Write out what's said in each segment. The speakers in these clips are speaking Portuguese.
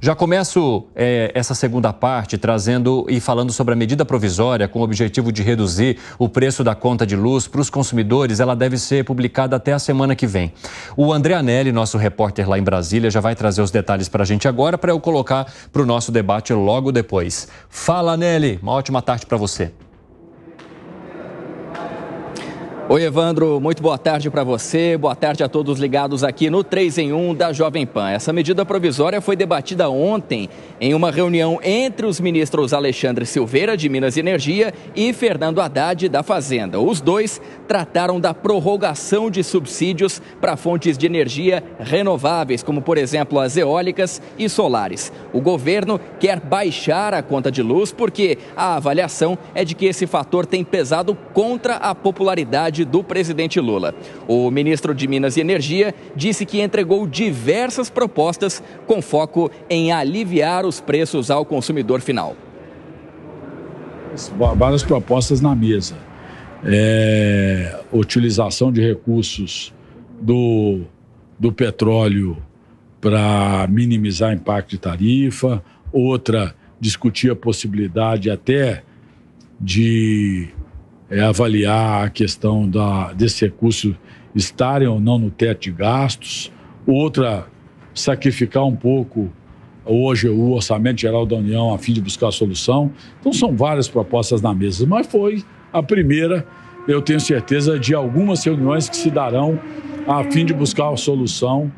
Já começo é, essa segunda parte trazendo e falando sobre a medida provisória com o objetivo de reduzir o preço da conta de luz para os consumidores. Ela deve ser publicada até a semana que vem. O André Anelli, nosso repórter lá em Brasília, já vai trazer os detalhes para a gente agora para eu colocar para o nosso debate logo depois. Fala, Anelli. Uma ótima tarde para você. Oi, Evandro, muito boa tarde para você, boa tarde a todos ligados aqui no 3 em 1 da Jovem Pan. Essa medida provisória foi debatida ontem em uma reunião entre os ministros Alexandre Silveira, de Minas e Energia, e Fernando Haddad, da Fazenda. Os dois trataram da prorrogação de subsídios para fontes de energia renováveis, como, por exemplo, as eólicas e solares. O governo quer baixar a conta de luz porque a avaliação é de que esse fator tem pesado contra a popularidade do presidente Lula. O ministro de Minas e Energia disse que entregou diversas propostas com foco em aliviar os preços ao consumidor final. Várias propostas na mesa. É, utilização de recursos do, do petróleo para minimizar impacto de tarifa, outra discutir a possibilidade até de é avaliar a questão da, desse recurso estarem ou não no teto de gastos. Outra, sacrificar um pouco hoje o Orçamento Geral da União a fim de buscar solução. Então, são várias propostas na mesa, mas foi a primeira, eu tenho certeza, de algumas reuniões que se darão a fim de buscar a solução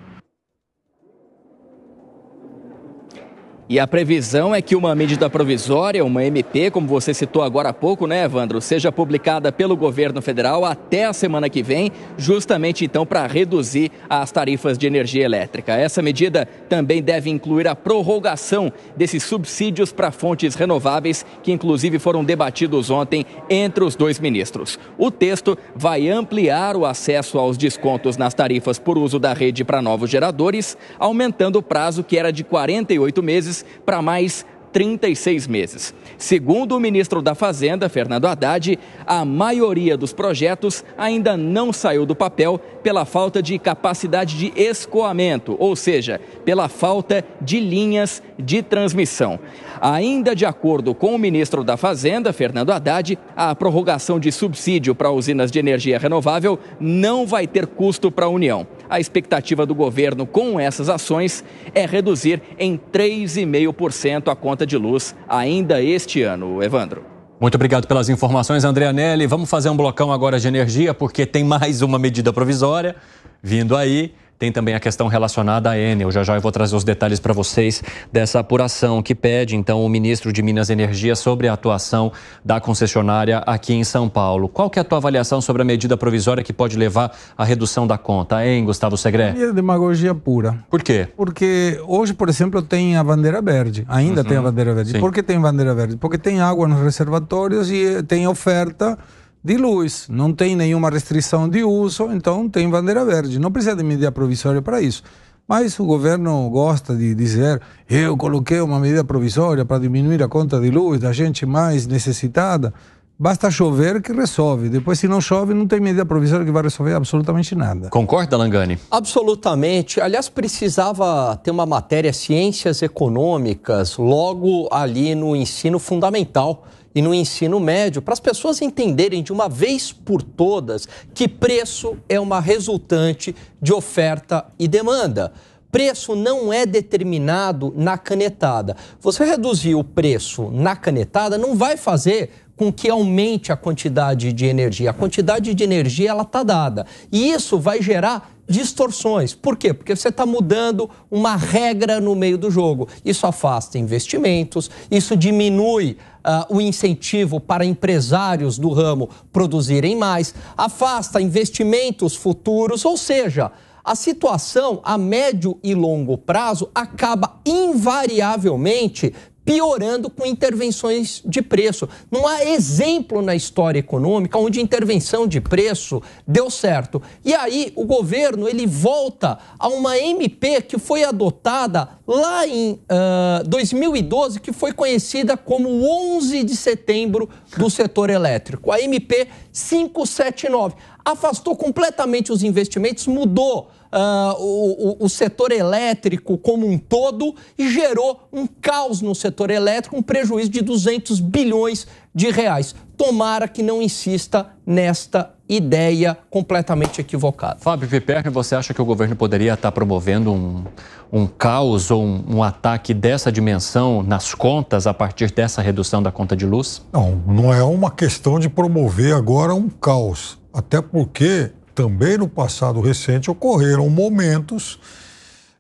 E a previsão é que uma medida provisória, uma MP, como você citou agora há pouco, né, Evandro, seja publicada pelo governo federal até a semana que vem, justamente então para reduzir as tarifas de energia elétrica. Essa medida também deve incluir a prorrogação desses subsídios para fontes renováveis, que inclusive foram debatidos ontem entre os dois ministros. O texto vai ampliar o acesso aos descontos nas tarifas por uso da rede para novos geradores, aumentando o prazo que era de 48 meses para mais 36 meses. Segundo o ministro da Fazenda, Fernando Haddad, a maioria dos projetos ainda não saiu do papel pela falta de capacidade de escoamento, ou seja, pela falta de linhas de transmissão. Ainda de acordo com o ministro da Fazenda, Fernando Haddad, a prorrogação de subsídio para usinas de energia renovável não vai ter custo para a União. A expectativa do governo com essas ações é reduzir em 3,5% a conta de luz ainda este ano, Evandro. Muito obrigado pelas informações, André Nelly. Vamos fazer um blocão agora de energia, porque tem mais uma medida provisória vindo aí. Tem também a questão relacionada à Enel. Já já eu vou trazer os detalhes para vocês dessa apuração que pede, então, o ministro de Minas e Energia sobre a atuação da concessionária aqui em São Paulo. Qual que é a tua avaliação sobre a medida provisória que pode levar à redução da conta, hein, Gustavo Segre? É demagogia pura. Por quê? Porque hoje, por exemplo, tem a bandeira verde. Ainda uhum. tem a bandeira verde. Sim. Por que tem bandeira verde? Porque tem água nos reservatórios e tem oferta de luz, não tem nenhuma restrição de uso, então tem bandeira verde. Não precisa de medida provisória para isso. Mas o governo gosta de dizer: eu coloquei uma medida provisória para diminuir a conta de luz da gente mais necessitada. Basta chover que resolve. Depois, se não chove, não tem medida provisória que vai resolver absolutamente nada. Concorda, Langani? Absolutamente. Aliás, precisava ter uma matéria Ciências Econômicas logo ali no ensino fundamental e no ensino médio, para as pessoas entenderem de uma vez por todas que preço é uma resultante de oferta e demanda. Preço não é determinado na canetada. Você reduzir o preço na canetada não vai fazer com que aumente a quantidade de energia. A quantidade de energia ela está dada. E isso vai gerar distorções. Por quê? Porque você está mudando uma regra no meio do jogo. Isso afasta investimentos, isso diminui uh, o incentivo para empresários do ramo produzirem mais, afasta investimentos futuros, ou seja, a situação a médio e longo prazo acaba invariavelmente piorando com intervenções de preço. Não há exemplo na história econômica onde intervenção de preço deu certo. E aí o governo ele volta a uma MP que foi adotada lá em uh, ah, 2012, que foi conhecida como 11 de setembro do setor elétrico, a MP 579. Afastou completamente os investimentos, mudou uh, o, o, o setor elétrico como um todo e gerou um caos no setor elétrico, um prejuízo de 200 bilhões de reais. Tomara que não insista nesta ideia completamente equivocada. Fábio Piperni, você acha que o governo poderia estar promovendo um, um caos ou um, um, ataque dessa dimensão nas contas a partir dessa redução da conta de luz? Não, não é uma questão de promover agora um caos. Até porque também no passado recente ocorreram momentos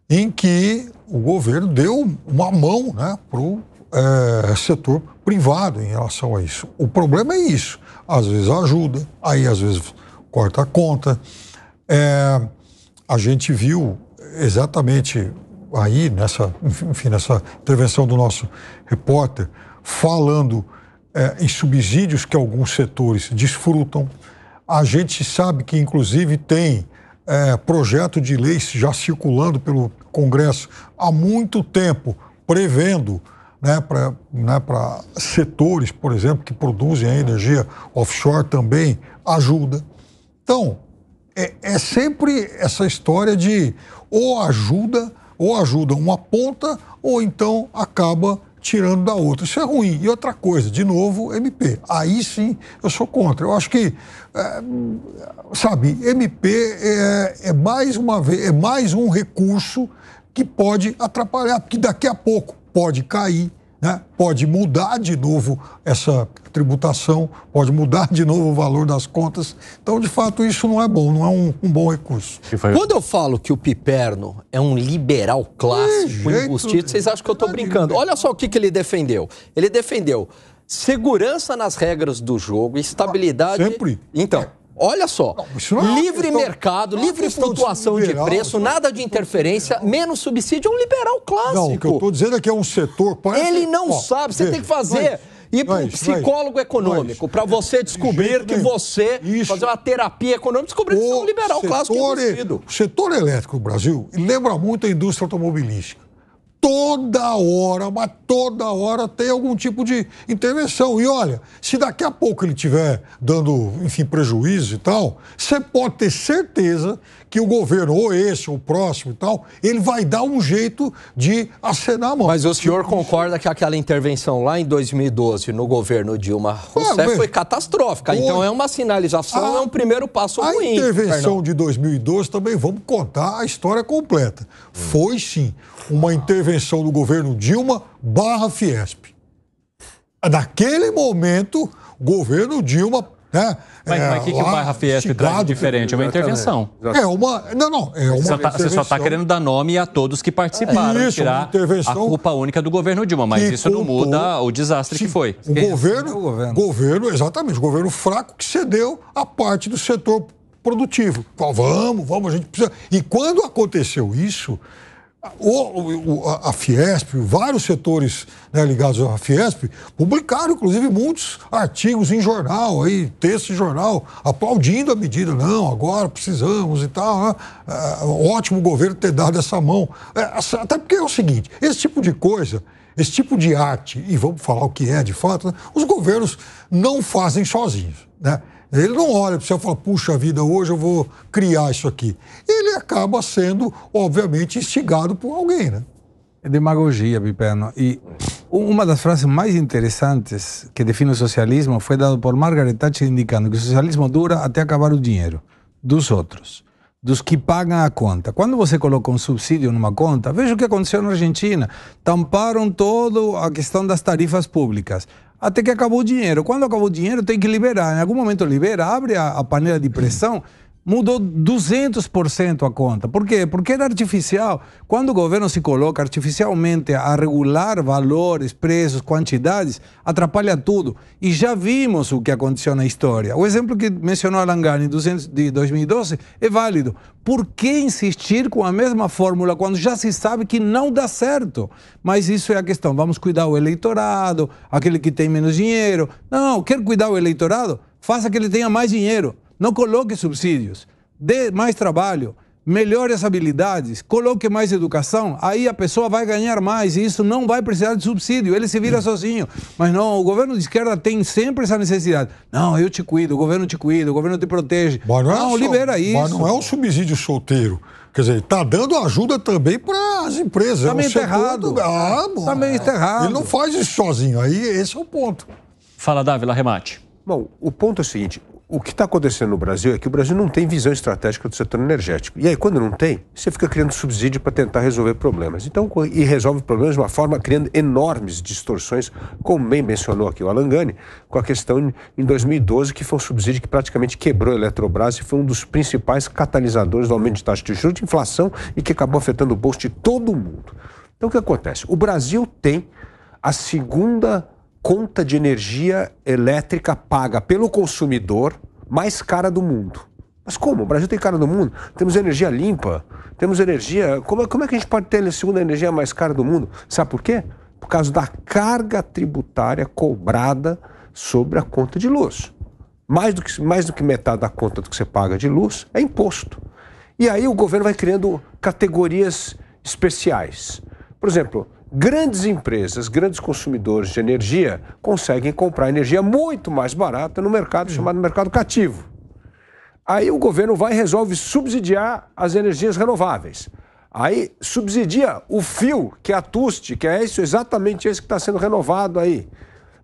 em que o governo deu uma mão né, para o é, setor privado em relação a isso. O problema é isso. Às vezes ajuda, aí às vezes corta a conta. É, a gente viu exatamente aí, nessa, enfim, nessa intervenção do nosso repórter, falando é, em subsídios que alguns setores desfrutam. A gente sabe que, inclusive, tem é, projeto de lei já circulando pelo Congresso há muito tempo, prevendo né, para né, setores, por exemplo, que produzem a energia offshore também ajuda. Então, é, é, sempre essa história de ou ajuda, ou ajuda uma ponta, ou então acaba tirando da outra. Isso é ruim. E outra coisa, de novo, MP. Aí sim eu sou contra. Eu acho que, é, sabe, MP é, é mais uma vez, é mais um recurso que pode atrapalhar, porque daqui a pouco pode cair, né? pode mudar de novo essa tributação, pode mudar de novo o valor das contas. Então, de fato, isso não é bom, não é um, um bom recurso. Quando eu falo que o Piperno é um liberal clássico, engustido, vocês acham que eu estou brincando. Né? Olha só o que, que ele defendeu. Ele defendeu segurança nas regras do jogo, estabilidade. sempre. Então, Olha só, não, não é livre questão, mercado, é livre flutuação de, liberal, é de preço, nada de interferência, liberal. menos subsídio, é um liberal clássico. Não, o que eu estou dizendo é que é um setor... Parece... Ele não Ó, sabe, você tem que fazer... E para um psicólogo mas, econômico, para você descobrir de que nenhum. você Isso. fazer uma terapia econômica, descobrir o que você é um liberal clássico é O setor elétrico do Brasil lembra muito a indústria automobilística toda hora, mas toda hora tem algum tipo de intervenção. E olha, se daqui a pouco ele estiver dando, enfim, prejuízo e tal, você pode ter certeza que o governo, ou esse, ou o próximo e tal, ele vai dar um jeito de acenar a mão. Mas o senhor concorda que aquela intervenção lá em 2012 no governo Dilma ah, Rousseff é, mas... foi catastrófica. Então foi. Então é uma sinalização, a, é um primeiro passo a ruim. A intervenção de 2012 também, vamos contar a história completa foi sim uma intervenção do governo Dilma barra Fiesp. Naquele momento, o governo Dilma. Né, mas é, que, que o é, Barra Fiesp traz de diferente? É uma intervenção. É uma. Não, não. É uma você, só tá, você só está querendo dar nome a todos que participaram. É isso, tirar a culpa única do governo Dilma, mas isso não muda o desastre que foi. O é? governo, é o governo, governo, exatamente, o governo fraco que cedeu a parte do setor produtivo. Qual vamos, vamos, a gente precisa. E quando aconteceu isso, o, a Fiesp, vários setores né, ligados à Fiesp, publicaram, inclusive, muitos artigos em jornal, aí, texto em jornal, aplaudindo a medida. Não, agora precisamos e tal. Né? É, ótimo o governo ter dado essa mão. É, até porque é o seguinte: esse tipo de coisa, esse tipo de arte, e vamos falar o que é de fato, né, os governos não fazem sozinhos. Né? Ele não olha para o céu e fala, puxa vida, hoje eu vou criar isso aqui. Ele acaba sendo, obviamente, instigado por alguém, né? É demagogia, Piperno. E uma das frases mais interessantes que define o socialismo foi dada por Margaret Thatcher indicando que o socialismo dura até acabar o dinheiro dos outros, dos que pagam a conta. Quando você coloca um subsídio numa conta, veja o que aconteceu na Argentina. Tamparam toda a questão das tarifas públicas até que acabou o dinheiro. Quando acabou o dinheiro, tem que liberar. Em algum momento libera, abre a, a panela de pressão mudou 200% a conta. Por quê? Porque era artificial. Quando o governo se coloca artificialmente a regular valores, preços, quantidades, atrapalha tudo. E já vimos o que aconteceu na história. O exemplo que mencionou a Garni de 2012 é válido. Por que insistir com a mesma fórmula quando já se sabe que não dá certo? Mas isso é a questão. Vamos cuidar o eleitorado, aquele que tem menos dinheiro. Não, quer cuidar o eleitorado? Faça que ele tenha mais dinheiro não coloque subsídios, dê mais trabalho, melhore as habilidades, coloque mais educação, aí a pessoa vai ganhar mais e isso não vai precisar de subsídio, ele se vira hum. sozinho. Mas não, o governo de esquerda tem sempre essa necessidade. Não, eu te cuido, o governo te cuida, o governo te protege. Mas não, é não libera isso. Mas não é um subsídio solteiro. Quer dizer, está dando ajuda também para as empresas. Também está errado. Ah, também está errado. Ele não faz isso sozinho, aí esse é o ponto. Fala, Dávila, remate. Bom, o ponto é o seguinte: o que está acontecendo no Brasil é que o Brasil não tem visão estratégica do setor energético. E aí, quando não tem, você fica criando subsídio para tentar resolver problemas. Então, e resolve problemas de uma forma criando enormes distorções, como bem mencionou aqui o Alangani, com a questão em 2012, que foi um subsídio que praticamente quebrou a Eletrobras e foi um dos principais catalisadores do aumento de taxa de juros, de inflação e que acabou afetando o bolso de todo mundo. Então, o que acontece? O Brasil tem a segunda conta de energia elétrica paga pelo consumidor mais cara do mundo. Mas como? O Brasil tem cara do mundo? Temos energia limpa, temos energia. Como, é, como é que a gente pode ter a segunda energia mais cara do mundo? Sabe por quê? Por causa da carga tributária cobrada sobre a conta de luz. Mais do que, mais do que metade da conta do que você paga de luz é imposto. E aí o governo vai criando categorias especiais. Por exemplo, grandes empresas, grandes consumidores de energia conseguem comprar energia muito mais barata no mercado uhum. chamado mercado cativo. Aí o governo vai e resolve subsidiar as energias renováveis. Aí subsidia o fio, que é a TUST, que é isso, exatamente esse que está sendo renovado aí.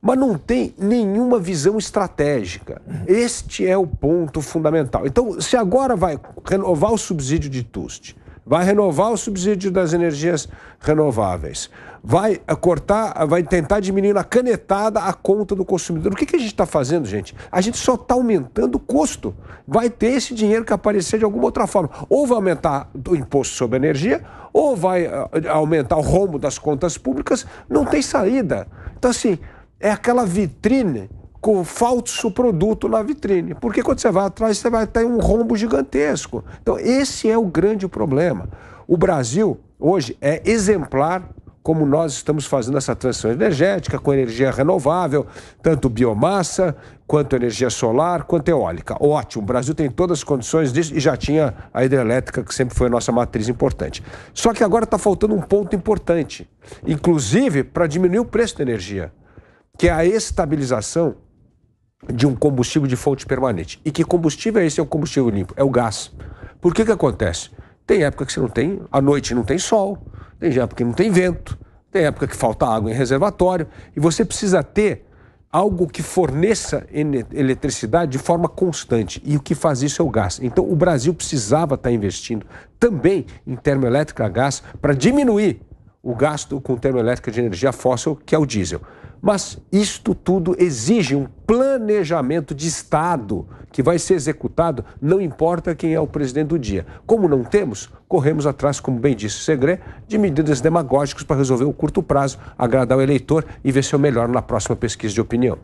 Mas não tem nenhuma visão estratégica. Este é o ponto fundamental. Então, se agora vai renovar o subsídio de TUST, vai renovar o subsídio das energias renováveis, vai cortar, vai tentar diminuir na canetada a conta do consumidor. O que, que a gente está fazendo, gente? A gente só está aumentando o custo. Vai ter esse dinheiro que aparecer de alguma outra forma. Ou vai aumentar o imposto sobre a energia, ou vai eh, aumentar o rombo das contas públicas. Não tem saída. Então, assim, é aquela vitrine com falso produto na vitrine. Porque quando você vai atrás, você vai ter um rombo gigantesco. Então, esse é o grande problema. O Brasil, hoje, é exemplar como nós estamos fazendo essa transição energética com energia renovável, tanto biomassa, quanto energia solar, quanto eólica. Ótimo, o Brasil tem todas as condições disso e já tinha a hidrelétrica, que sempre foi a nossa matriz importante. Só que agora está faltando um ponto importante, inclusive para diminuir o preço da energia, que é a estabilização de um combustível de fonte permanente. E que combustível é esse? É um combustível limpo, é o gás. Por que que acontece? Tem época que você não tem, à noite não tem sol, tem época que não tem vento, tem época que falta água em reservatório, e você precisa ter algo que forneça eletricidade de forma constante. E o que faz isso é o gás. Então o Brasil precisava estar tá investindo também em termoelétrica a gás para diminuir o gasto com termoelétrica de energia fóssil, que é o diesel. Mas isto tudo exige um planejamento de Estado que vai ser executado, não importa quem é o presidente do dia. Como não temos, corremos atrás, como bem disse o Segre, de medidas demagógicas para resolver o curto prazo, agradar o eleitor e ver se é o melhor na próxima pesquisa de opinião.